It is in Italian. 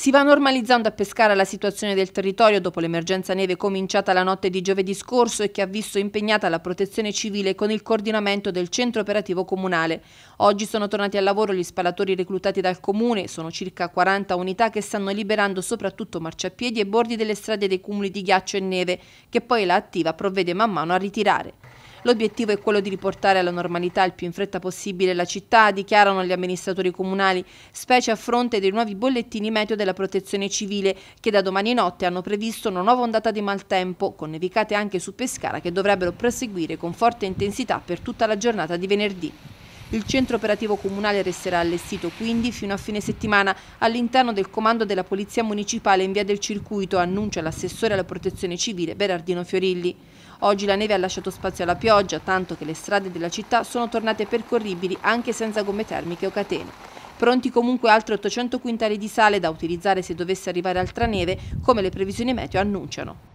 Si va normalizzando a Pescara la situazione del territorio dopo l'emergenza neve cominciata la notte di giovedì scorso e che ha visto impegnata la protezione civile con il coordinamento del centro operativo comunale. Oggi sono tornati al lavoro gli spalatori reclutati dal comune, sono circa 40 unità che stanno liberando soprattutto marciapiedi e bordi delle strade dei cumuli di ghiaccio e neve, che poi la attiva provvede man mano a ritirare. L'obiettivo è quello di riportare alla normalità il più in fretta possibile la città, dichiarano gli amministratori comunali, specie a fronte dei nuovi bollettini meteo della protezione civile che da domani notte hanno previsto una nuova ondata di maltempo, con nevicate anche su Pescara che dovrebbero proseguire con forte intensità per tutta la giornata di venerdì. Il centro operativo comunale resterà allestito quindi fino a fine settimana all'interno del comando della Polizia Municipale in via del circuito, annuncia l'assessore alla protezione civile Berardino Fiorilli. Oggi la neve ha lasciato spazio alla pioggia, tanto che le strade della città sono tornate percorribili anche senza gomme termiche o catene. Pronti comunque altri 800 quintali di sale da utilizzare se dovesse arrivare altra neve, come le previsioni meteo annunciano.